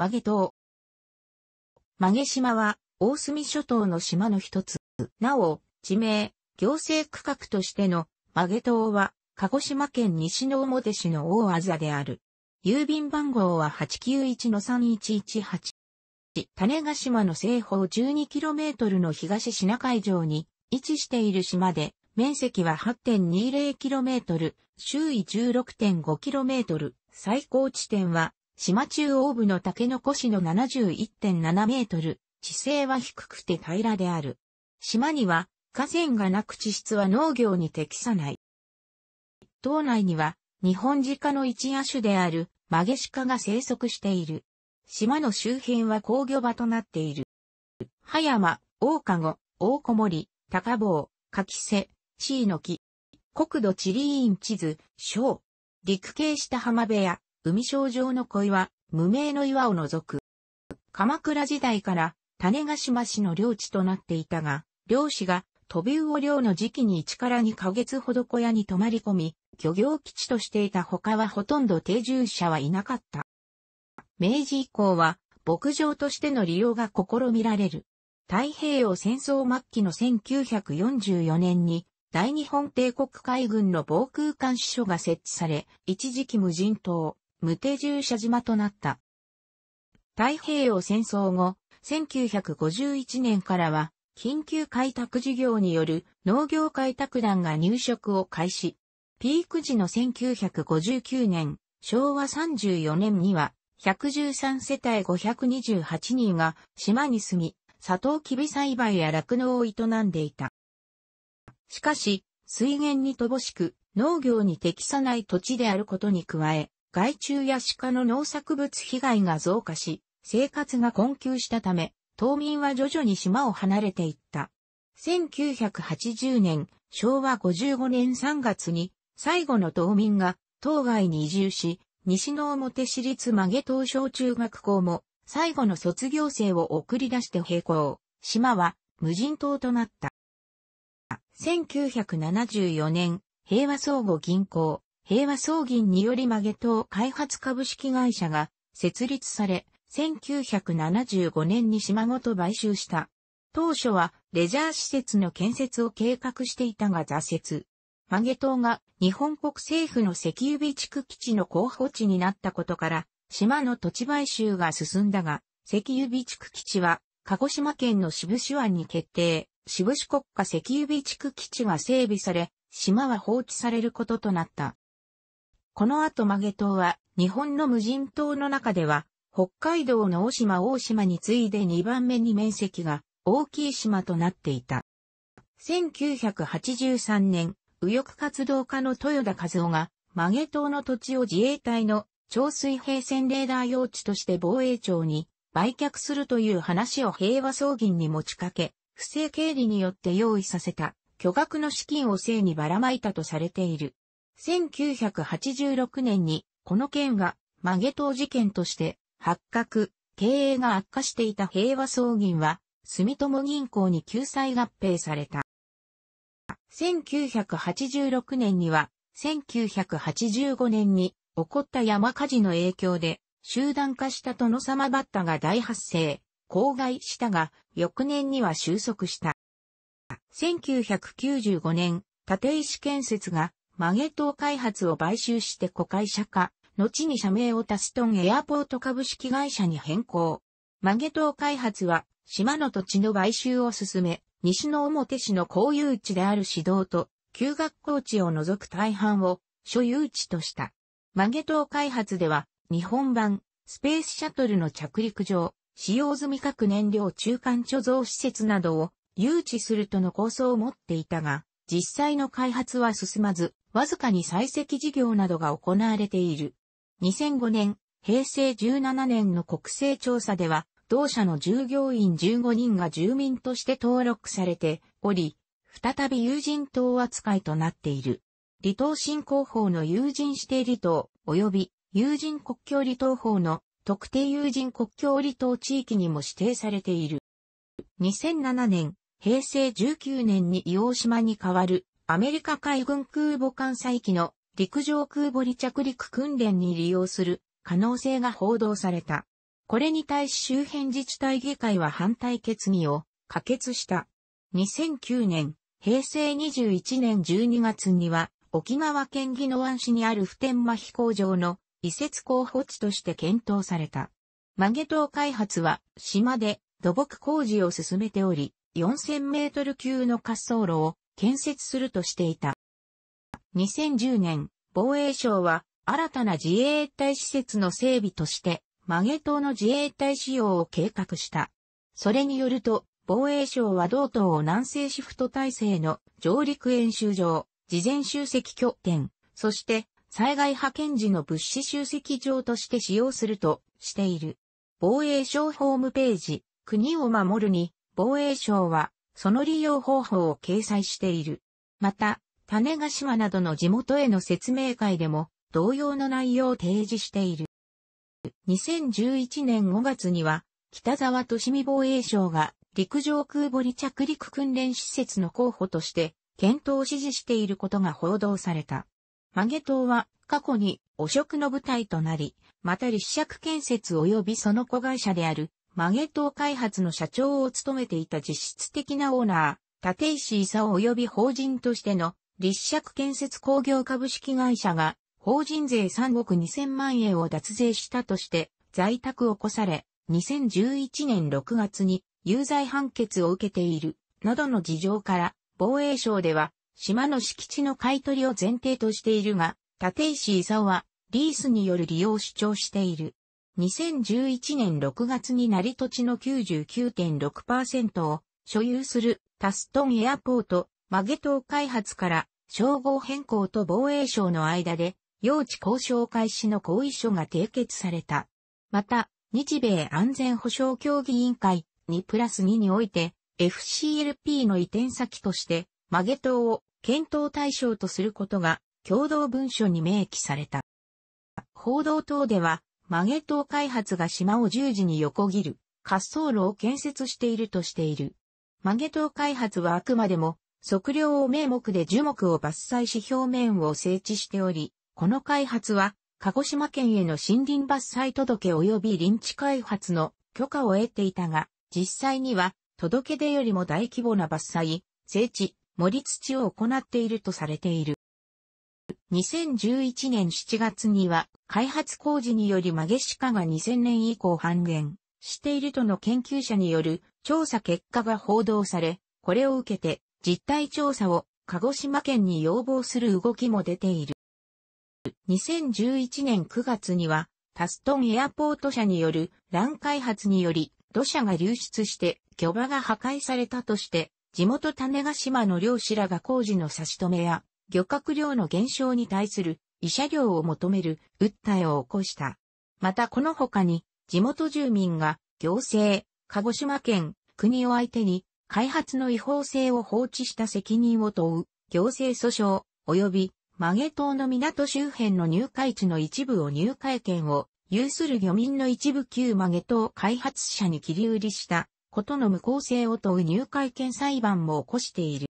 和毛島。曲毛島は、大隅諸島の島の一つ。なお、地名、行政区画としての曲毛島は、鹿児島県西之表市の大あざである。郵便番号は8 9 1 3 1 1 8種ヶ島の西方 12km の東シナ海上に位置している島で、面積は 8.20km、周囲 16.5km、最高地点は島中央部の竹の市の71.7メートル、地勢は低くて平らである。島には河川がなく地質は農業に適さない。島内には日本鹿の一野種であるマゲシカが生息している。島の周辺は工業場となっている。葉山、大籠、大小森、高坊、柿瀬、地位の木。国土地理院地図、小。陸系下浜部屋、海症状の恋は、無名の岩を除く。鎌倉時代から種ヶ島市の領地となっていたが、漁師が飛び魚漁の時期に1から2ヶ月ほど小屋に泊まり込み、漁業基地としていた他はほとんど定住者はいなかった。明治以降は牧場としての利用が試みられる。太平洋戦争末期の1944年に大日本帝国海軍の防空監視所が設置され、一時期無人島、無定住者島となった。太平洋戦争後、1951年からは、緊急開拓事業による農業開拓団が入植を開始。ピーク時の1959年、昭和34年には、113世帯528人が島に住み、サトウキビ栽培や酪農を営んでいた。しかし、水源に乏しく、農業に適さない土地であることに加え、害虫や鹿の農作物被害が増加し、生活が困窮したため、島民は徐々に島を離れていった。1980年、昭和55年3月に、最後の島民が、島外に移住し、西の表市立曲げ東小中学校も、最後の卒業生を送り出して閉校。島は、無人島となった。1974年、平和相互銀行、平和葬銀により曲げ党開発株式会社が設立され、1975年に島ごと買収した。当初はレジャー施設の建設を計画していたが挫折。曲げ島が日本国政府の石油備蓄基地の候補地になったことから、島の土地買収が進んだが、石油備蓄基地は鹿児島県の渋市湾に決定、渋市国家石油備蓄基地が整備され、島は放置されることとなった。この後マゲ島は日本の無人島の中では北海道の大島大島に次いで2番目に面積が大きい島となっていた。1983年、右翼活動家の豊田和夫が、マゲ島の土地を自衛隊の超水平線レーダー用地として防衛庁に売却するという話を平和葬銀に持ちかけ、不正経理によって用意させた巨額の資金を正にばらまいたとされている。1986年にこの件がマゲ島事件として発覚、経営が悪化していた平和総銀は住友銀行に救済合併された。1986年には1985年に起こった山火事の影響で集団化した殿様バッタが大発生、公害したが翌年には収束した。1995年、立石建設がマゲト開発を買収して子会社化、後に社名をタストンエアポート株式会社に変更。マゲト開発は、島の土地の買収を進め、西の表市の公有地である市道と、旧学校地を除く大半を所有地とした。マゲト開発では、日本版、スペースシャトルの着陸場、使用済み核燃料中間貯蔵施設などを誘致するとの構想を持っていたが、実際の開発は進まず、わずかに採石事業などが行われている。2005年、平成17年の国勢調査では、同社の従業員15人が住民として登録されており、再び友人等扱いとなっている。離島振興法の友人指定離島、及び友人国境離島法の特定友人国境離島地域にも指定されている。2007年、平成19年に伊王島に代わるアメリカ海軍空母艦載機の陸上空母離着陸訓練に利用する可能性が報道された。これに対し周辺自治体議会は反対決議を可決した。2009年、平成21年12月には、沖縄県宜野湾市にある普天間飛行場の移設候補地として検討された。マゲ島開発は島で土木工事を進めており、4000メートル級の滑走路を建設するとしていた。2010年、防衛省は新たな自衛隊施設の整備として、マゲ島の自衛隊使用を計画した。それによると、防衛省は同島を南西シフト体制の上陸演習場、事前集積拠点、そして災害派遣時の物資集積場として使用するとしている。防衛省ホームページ、国を守るに、防衛省はその利用方法を掲載している。また、種ヶ島などの地元への説明会でも同様の内容を提示している。2011年5月には、北沢利美防衛省が陸上空堀着陸訓練施設の候補として検討を指示していることが報道された。マゲ島は過去に汚職の舞台となり、また立石建設及びその子会社であるマゲ島開発の社長を務めていた実質的なオーナー、立石勲及び法人としての立石建設工業株式会社が法人税3億2000万円を脱税したとして在宅を起こされ、2011年6月に有罪判決を受けている、などの事情から、防衛省では、島の敷地の買取を前提としているが、立石勲は、リースによる利用を主張している。2011年6月に成り土地の99.6%を所有するタストンエアポート、マゲ島開発から称号変更と防衛省の間で用地交渉開始の合意書が締結された。また、日米安全保障協議委員会2プラス2において FCLP の移転先としてマゲ島を検討対象とすることが共同文書に明記された。報道等ではマゲ島開発が島を十字に横切る滑走路を建設しているとしている。マゲ島開発はあくまでも測量を名目で樹木を伐採し表面を整地しており、この開発は鹿児島県への森林伐採届及び林地開発の許可を得ていたが、実際には届け出よりも大規模な伐採、整地、盛り土を行っているとされている。2011年7月には開発工事によりマゲシカが2000年以降半減しているとの研究者による調査結果が報道され、これを受けて実態調査を鹿児島県に要望する動きも出ている。2011年9月にはタストンエアポート社による乱開発により土砂が流出して巨場が破壊されたとして地元種ヶ島の漁師らが工事の差し止めや漁獲量の減少に対する慰謝料を求める訴えを起こした。またこの他に地元住民が行政、鹿児島県、国を相手に開発の違法性を放置した責任を問う行政訴訟及び曲げ島の港周辺の入会地の一部を入会権を有する漁民の一部旧曲げ島開発者に切り売りしたことの無効性を問う入会権裁判も起こしている。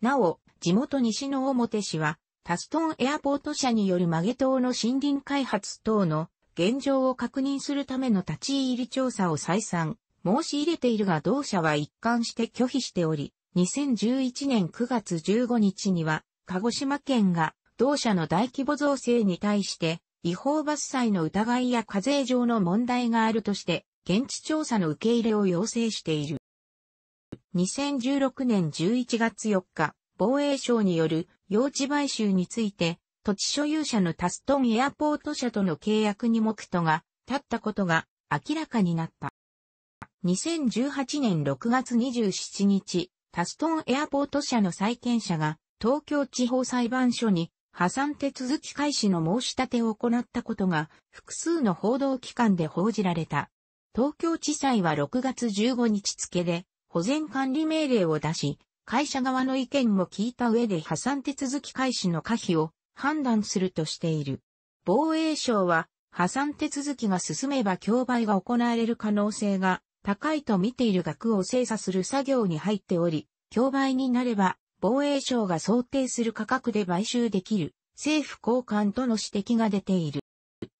なお、地元西の表市は、タストンエアポート社による曲げ島の森林開発等の現状を確認するための立ち入り調査を再三申し入れているが同社は一貫して拒否しており、2011年9月15日には、鹿児島県が同社の大規模造成に対して違法伐採の疑いや課税上の問題があるとして、現地調査の受け入れを要請している。2016年11月4日、防衛省による用地買収について、土地所有者のタストンエアポート社との契約に目途が立ったことが明らかになった。2018年6月27日、タストンエアポート社の債権者が東京地方裁判所に破産手続き開始の申し立てを行ったことが複数の報道機関で報じられた。東京地裁は6月15日付で保全管理命令を出し、会社側の意見も聞いた上で破産手続き開始の可否を判断するとしている。防衛省は破産手続きが進めば競売が行われる可能性が高いと見ている額を精査する作業に入っており、競売になれば防衛省が想定する価格で買収できる政府高官との指摘が出ている。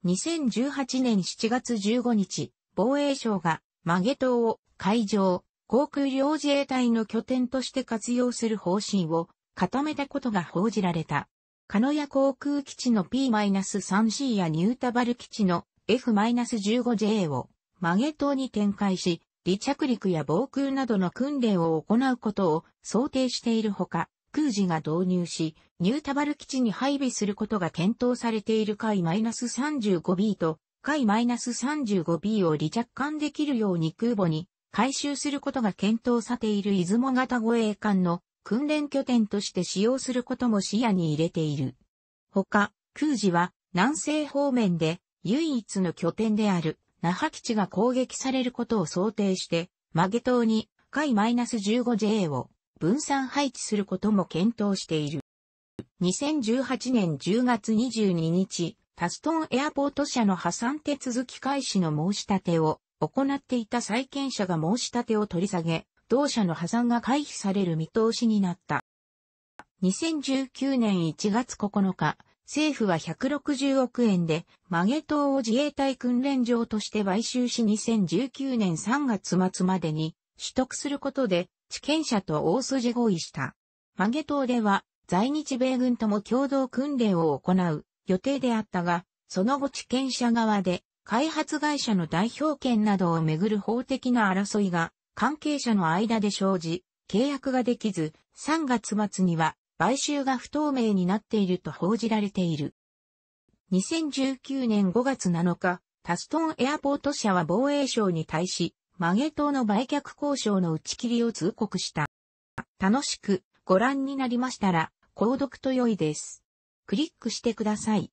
2018年7月15日、防衛省が曲げ島を海上、航空両自衛隊の拠点として活用する方針を固めたことが報じられた。鹿屋航空基地の P-3C やニュータバル基地の F-15J をマゲ島に展開し、離着陸や防空などの訓練を行うことを想定しているほか、空自が導入し、ニュータバル基地に配備することが検討されている海 -35B と海 -35B を離着艦できるように空母に改修することが検討されている出雲型護衛艦の訓練拠点として使用することも視野に入れている。ほか、空自は南西方面で唯一の拠点である那覇基地が攻撃されることを想定して、マゲ島に海 -15J を分散配置することも検討している。2018年10月22日、タストンエアポート社の破産手続き開始の申し立てを行っていた債権者が申し立てを取り下げ、同社の破産が回避される見通しになった。2019年1月9日、政府は160億円で、マゲ島を自衛隊訓練場として買収し2019年3月末までに取得することで、地権者と大筋合意した。マゲ島では、在日米軍とも共同訓練を行う予定であったが、その後地権者側で開発会社の代表権などをめぐる法的な争いが関係者の間で生じ、契約ができず、3月末には買収が不透明になっていると報じられている。2019年5月7日、タストンエアポート社は防衛省に対し、マゲ島の売却交渉の打ち切りを通告した。楽しくご覧になりましたら、購読と良いです。クリックしてください。